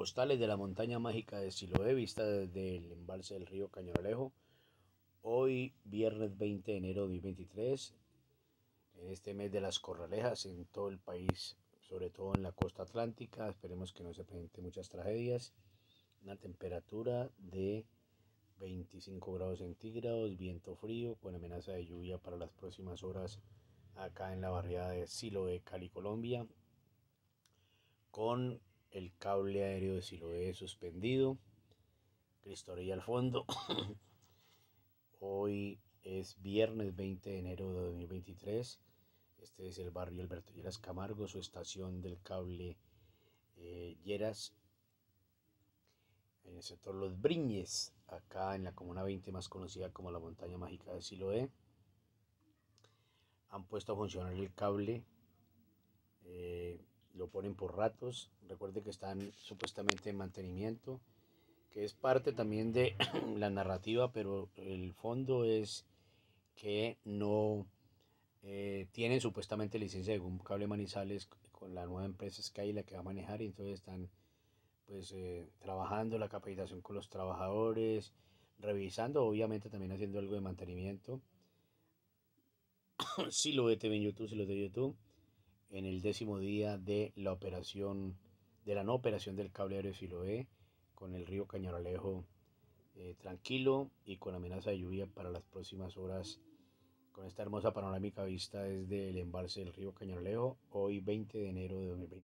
Postales de la montaña mágica de Siloé, vista desde el embalse del río Cañaralejo. Hoy, viernes 20 de enero de 2023, en este mes de las corralejas en todo el país, sobre todo en la costa atlántica. Esperemos que no se presenten muchas tragedias. Una temperatura de 25 grados centígrados, viento frío, con amenaza de lluvia para las próximas horas acá en la barriada de Siloé, Cali, Colombia. Con el cable aéreo de Siloé suspendido, Rey al fondo. Hoy es viernes 20 de enero de 2023. Este es el barrio Alberto Lleras Camargo, su estación del cable eh, Lleras, en el sector Los Briñes, acá en la Comuna 20, más conocida como la Montaña Mágica de Siloé. Han puesto a funcionar el cable. Eh, lo ponen por ratos. Recuerde que están supuestamente en mantenimiento, que es parte también de la narrativa, pero el fondo es que no eh, tienen supuestamente licencia de cable Manizales con la nueva empresa Sky, la que va a manejar, y entonces están pues eh, trabajando la capacitación con los trabajadores, revisando, obviamente también haciendo algo de mantenimiento. si lo ve en YouTube, si lo de YouTube en el décimo día de la operación, de la no operación del cable aéreo Siloé, con el río Cañaralejo eh, tranquilo y con amenaza de lluvia para las próximas horas, con esta hermosa panorámica vista desde el embalse del río Cañaralejo, hoy 20 de enero de 2020.